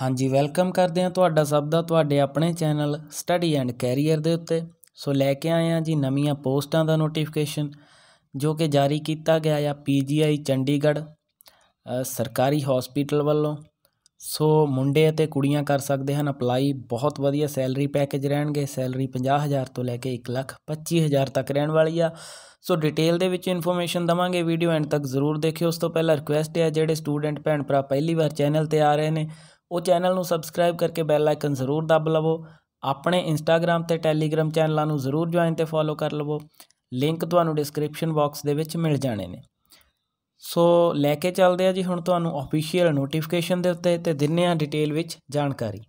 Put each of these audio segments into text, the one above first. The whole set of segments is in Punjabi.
ਹਾਂਜੀ ਵੈਲਕਮ ਕਰਦੇ ਹਾਂ ਤੁਹਾਡਾ ਸਭ ਦਾ ਤੁਹਾਡੇ ਆਪਣੇ ਚੈਨਲ ਸਟੱਡੀ ਐਂਡ ਕੈਰੀਅਰ ਦੇ ਉੱਤੇ ਸੋ ਲੈ ਕੇ ਆਏ ਹਾਂ ਜੀ ਨਵੀਆਂ ਪੋਸਟਾਂ ਦਾ ਨੋਟੀਫਿਕੇਸ਼ਨ ਜੋ ਕਿ ਜਾਰੀ ਕੀਤਾ ਗਿਆ ਆ ਪੀਜੀਆਈ ਚੰਡੀਗੜ੍ਹ ਸਰਕਾਰੀ ਹਸਪੀਟਲ ਵੱਲੋਂ ਸੋ ਮੁੰਡੇ ਅਤੇ ਕੁੜੀਆਂ ਕਰ ਸਕਦੇ ਹਨ ਅਪਲਾਈ ਬਹੁਤ ਵਧੀਆ ਸੈਲਰੀ ਪੈਕੇਜ ਰਹਿਣਗੇ ਸੈਲਰੀ 50000 ਤੋਂ ਲੈ ਕੇ 125000 ਤੱਕ ਰਹਿਣ ਵਾਲੀ ਆ ਸੋ ਡਿਟੇਲ ਦੇ ਵਿੱਚ ਇਨਫੋਰਮੇਸ਼ਨ ਦਵਾਂਗੇ ਵੀਡੀਓ ਐਂਡ ਤੱਕ ਜ਼ਰੂਰ ਦੇਖਿਓ ਉਸ ਤੋਂ ਪਹਿਲਾਂ ਰਿਕੁਐਸਟ ਹੈ ਜਿਹੜੇ ਸਟੂਡੈਂਟ ਭੈਣ ਭਰਾ ਪਹਿਲੀ ਵਾਰ ਚੈਨਲ ਤੇ ਆ ਰਹੇ ਨੇ ਉਹ ਚੈਨਲ ਨੂੰ ਸਬਸਕ੍ਰਾਈਬ ਕਰਕੇ ਬੈਲ ਆਈਕਨ ਜ਼ਰੂਰ ਦਬ ਲਵੋ ਆਪਣੇ ਇੰਸਟਾਗ੍ਰam ਤੇ ਟੈਲੀਗ੍ਰam ਚੈਨਲਾਂ ਨੂੰ ਜ਼ਰੂਰ ਜੁਆਇਨ ਤੇ ਫੋਲੋ ਕਰ ਲਵੋ ਲਿੰਕ ਤੁਹਾਨੂੰ ਡਿਸਕ੍ਰਿਪਸ਼ਨ ਬਾਕਸ ਦੇ ਵਿੱਚ ਮਿਲ ਜਾਣੇ ਨੇ ਸੋ ਲੈ ਕੇ ਚੱਲਦੇ ਆ ਜੀ ਹੁਣ ਤੁਹਾਨੂੰ ਅਫੀਸ਼ੀਅਲ ਨੋਟੀਫਿਕੇਸ਼ਨ ਦੇ ਉੱਤੇ ਤੇ ਦਿੰਨੇ ਆ ਡਿਟੇਲ ਵਿੱਚ ਜਾਣਕਾਰੀ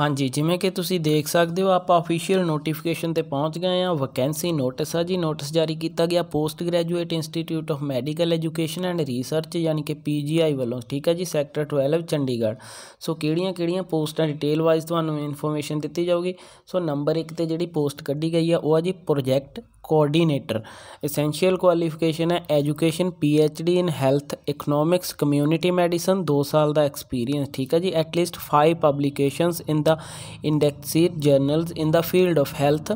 ਹਾਂਜੀ ਜਿਵੇਂ ਕਿ ਤੁਸੀਂ ਦੇਖ ਸਕਦੇ ਹੋ ਆਪਾਂ ਅਫੀਸ਼ੀਅਲ ਨੋਟੀਫਿਕੇਸ਼ਨ ਤੇ ਪਹੁੰਚ ਗਏ ਆ ਵੈਕੈਂਸੀ ਨੋਟਿਸ ਆ ਜੀ ਨੋਟਿਸ ਜਾਰੀ ਕੀਤਾ ਗਿਆ post graduate institute of medical education and research ਯਾਨੀ ਕਿ ਪੀਜੀਆਈ ਵੱਲੋਂ ਠੀਕ ਹੈ ਜੀ ਸੈਕਟਰ 12 ਚੰਡੀਗੜ੍ਹ ਸੋ ਕਿਹੜੀਆਂ-ਕਿਹੜੀਆਂ ਪੋਸਟਾਂ ਡਿਟੇਲ ਵਾਈਜ਼ ਤੁਹਾਨੂੰ ਇਨਫੋਰਮੇਸ਼ਨ ਦਿੱਤੀ ਜਾਊਗੀ ਸੋ ਨੰਬਰ 1 ਤੇ ਜਿਹੜੀ ਪੋਸਟ ਕੱਢੀ ਗਈ ਆ ਉਹ ਆ ਜੀ ਪ੍ਰੋਜੈਕਟ ਕੋਆਰਡੀਨੇਟਰ ਐਸੈਂਸ਼ੀਅਲ ਕੁਆਲੀਫਿਕੇਸ਼ਨ ਹੈ education P H D in health economics community medicine 2 ਸਾਲ ਦਾ ਐਕਸਪੀਰੀਅੰਸ ਠੀਕ ਹੈ ਜੀ at least 5 publications in the indexed journals in the field of health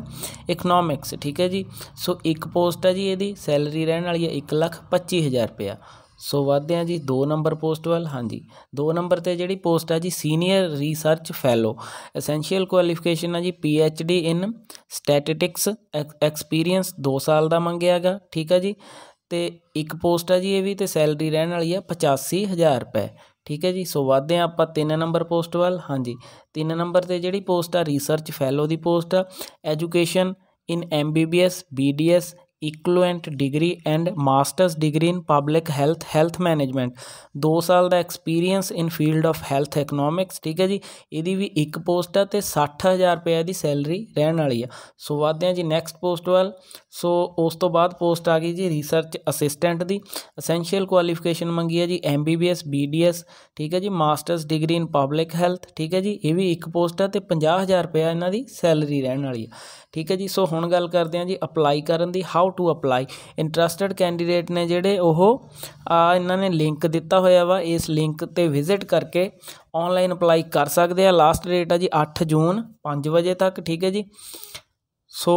economics ਠੀਕ ਹੈ ਜੀ ਸੋ ਇੱਕ ਪੋਸਟ ਹੈ ਜੀ ਇਹਦੀ ਸੈਲਰੀ ਰਹਿਣ ਵਾਲੀ ਹੈ 1 ਲੱਖ 25 ਹਜ਼ਾਰ ਰੁਪਇਆ ਸੋ ਵਾਧਦੇ ਆ ਜੀ 2 ਨੰਬਰ ਪੋਸਟ ਵੱਲ ਹਾਂਜੀ 2 ਨੰਬਰ ਤੇ ਜਿਹੜੀ ਪੋਸਟ ਆ ਜੀ senior research fellow essential qualification ਆ ਜੀ P H D in statistics experience 2 ਸਾਲ ਦਾ ਮੰਗਿਆਗਾ ਠੀਕ ਆ ਜੀ ਤੇ ਇੱਕ ਪੋਸਟ ਆ ਜੀ ਇਹ ਵੀ ਤੇ ਸੈਲਰੀ ਰਹਿਣ ਵਾਲੀ ਆ 85000 ਰੁਪਏ ਠੀਕ ਹੈ ਜੀ ਸੋ ਵਾਧੇ ਆਪਾਂ 3 ਨੰਬਰ ਪੋਸਟ ਵੱਲ ਹਾਂਜੀ 3 ਨੰਬਰ ਤੇ ਜਿਹੜੀ ਪੋਸਟ ਆ ਰਿਸਰਚ ਫੈਲੋ ਦੀ ਪੋਸਟ ਆ education in MBBS BDS equivalent degree and masters degree in public health health management 2 ਸਾਲ ਦਾ experience in field of health economics ਠੀਕ ਹੈ ਜੀ ਇਹਦੀ ਵੀ ਇੱਕ ਪੋਸਟ ਹੈ ਤੇ 60000 ਰੁਪਏ ਦੀ ਸੈਲਰੀ ਰਹਿਣ ਵਾਲੀ ਆ ਸੋ ਵਧਦੇ ਆ ਜੀ ਨੈਕਸਟ ਪੋਸਟ ਵੱਲ ਸੋ ਉਸ ਤੋਂ ਬਾਅਦ ਪੋਸਟ ਆ ਗਈ ਜੀ ਰਿਸਰਚ ਅਸਿਸਟੈਂਟ ਦੀ ਅਸੈਂਸ਼ੀਅਲ ਕੁਆਲੀਫਿਕੇਸ਼ਨ ਮੰਗੀ ਹੈ ਜੀ ਐਮਬੀਬੀਐਸ ਬੀਡੀਐਸ ਠੀਕ ਹੈ ਜੀ masters degree in public health ਠੀਕ ਹੈ ਜੀ ਇਹ ਵੀ ਇੱਕ ਪੋਸਟ ਹੈ ਤੇ 50000 ਰੁਪਏ ਇਹਨਾਂ ਦੀ ਸੈਲਰੀ ਰਹਿਣ ਵਾਲੀ ਆ ਠੀਕ ਹੈ ਜੀ ਸੋ ਹੁਣ ਗੱਲ ਕਰਦੇ ਆ ਜੀ ਅਪਲਾਈ ਕਰਨ ਦੀ how how to apply interested candidate ਨੇ ਜਿਹੜੇ ਉਹ ਆ ਇਹਨਾਂ ਨੇ ਲਿੰਕ ਦਿੱਤਾ ਹੋਇਆ ਵਾ ਇਸ ਲਿੰਕ ਤੇ ਵਿਜ਼ਿਟ ਕਰਕੇ ਆਨਲਾਈਨ ਅਪਲਾਈ ਕਰ ਸਕਦੇ ਆ ਲਾਸਟ ਡੇਟ ਆ ਜੀ 8 ਜੂਨ 5 ਵਜੇ ਤੱਕ ਠੀਕ ਹੈ ਜੀ ਸੋ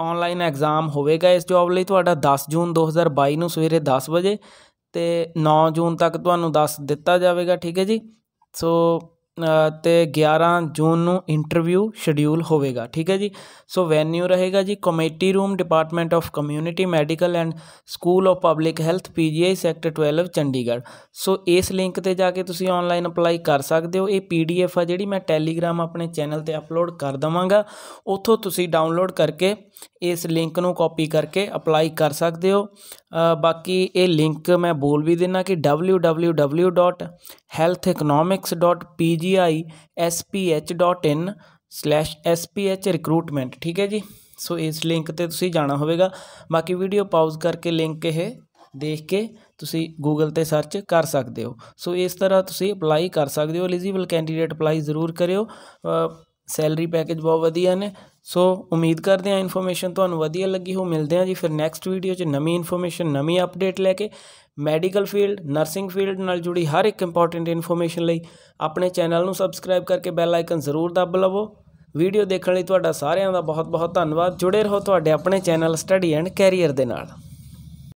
ਆਨਲਾਈਨ ਐਗਜ਼ਾਮ ਹੋਵੇਗਾ ਇਸ ਜੌਬ ਲਈ ਤੁਹਾਡਾ 10 ਜੂਨ 2022 ਨੂੰ ਸਵੇਰੇ 10 ਵਜੇ ਤੇ 9 ਜੂਨ ਤੱਕ ਤੁਹਾਨੂੰ ਦੱਸ ਦਿੱਤਾ ਜਾਵੇਗਾ ਠੀਕ ਹੈ ਜੀ ਸੋ ਤੇ 11 ਜੂਨ ਨੂੰ ਇੰਟਰਵਿਊ ਸ਼ਡਿਊਲ ਹੋਵੇਗਾ ਠੀਕ ਹੈ ਜੀ ਸੋ ਵੈਨਿਊ ਰਹੇਗਾ ਜੀ committee room department of community medical and school of public health PGI sector 12 Chandigarh so ਇਸ ਲਿੰਕ ਤੇ ਜਾ ਕੇ ਤੁਸੀਂ ਆਨਲਾਈਨ ਅਪਲਾਈ ਕਰ ਸਕਦੇ ਹੋ ਇਹ ਪੀਡੀਐਫ ਆ ਜਿਹੜੀ ਮੈਂ ਟੈਲੀਗ੍ਰਾਮ ਆਪਣੇ ਚੈਨਲ ਤੇ ਅਪਲੋਡ ਕਰ ਦਵਾਂਗਾ ਉੱਥੋਂ ਤੁਸੀਂ ਡਾਊਨਲੋਡ ਕਰਕੇ ਇਸ ਲਿੰਕ ਨੂੰ ਕਾਪੀ ਕਰਕੇ ਅਪਲਾਈ ਕਰ ਸਕਦੇ ਹੋ ਬਾਕੀ ਇਹ ਲਿੰਕ ਮੈਂ ਬੋਲ ਵੀ ਦਿੰਨਾ ਕਿ www.healtheconomics.pgisph.in/sph-recruitment ਠੀਕ ਹੈ ਜੀ ਸੋ ਇਸ ਲਿੰਕ ਤੇ ਤੁਸੀਂ ਜਾਣਾ ਹੋਵੇਗਾ ਬਾਕੀ ਵੀਡੀਓ ਪਾਜ਼ ਕਰਕੇ ਲਿੰਕ ਇਹ ਦੇਖ ਕੇ ਤੁਸੀਂ Google ਤੇ ਸਰਚ ਕਰ ਸਕਦੇ ਹੋ ਸੋ ਇਸ ਤਰ੍ਹਾਂ ਤੁਸੀਂ ਅਪਲਾਈ ਕਰ ਸਕਦੇ ਹੋ ਐਲੀਜੀਬਲ ਕੈਂਡੀਡੇਟ ਅਪਲਾਈ ਜ਼ਰੂਰ ਕਰਿਓ ਸੈਲਰੀ ਪੈਕੇਜ ਬਹੁਤ ਵਧੀਆ ਨੇ ਸੋ ਉਮੀਦ ਕਰਦੇ ਹਾਂ ਇਨਫੋਰਮੇਸ਼ਨ ਤੁਹਾਨੂੰ ਵਧੀਆ ਲੱਗੀ ਹੋ ਮਿਲਦੇ ਹਾਂ ਜੀ ਫਿਰ ਨੈਕਸਟ ਵੀਡੀਓ 'ਚ ਨਵੀਂ ਇਨਫੋਰਮੇਸ਼ਨ ਨਵੀਂ ਅਪਡੇਟ ਲੈ ਕੇ ਮੈਡੀਕਲ ਫੀਲਡ ਨਰਸਿੰਗ ਫੀਲਡ ਨਾਲ ਜੁੜੀ ਹਰ ਇੱਕ ਇੰਪੋਰਟੈਂਟ ਇਨਫੋਰਮੇਸ਼ਨ ਲਈ ਆਪਣੇ ਚੈਨਲ ਨੂੰ ਸਬਸਕ੍ਰਾਈਬ ਕਰਕੇ ਬੈਲ ਆਈਕਨ ਜ਼ਰੂਰ ਦਬਾ ਲਵੋ ਵੀਡੀਓ ਦੇਖਣ ਲਈ ਤੁਹਾਡਾ ਸਾਰਿਆਂ ਦਾ ਬਹੁਤ ਬਹੁਤ ਧੰਨਵਾਦ ਜੁੜੇ ਰਹੋ ਤੁਹਾਡੇ ਆਪਣੇ ਚੈਨਲ ਸਟੱਡੀ ਐਂਡ ਕੈਰੀਅਰ ਦੇ ਨਾਲ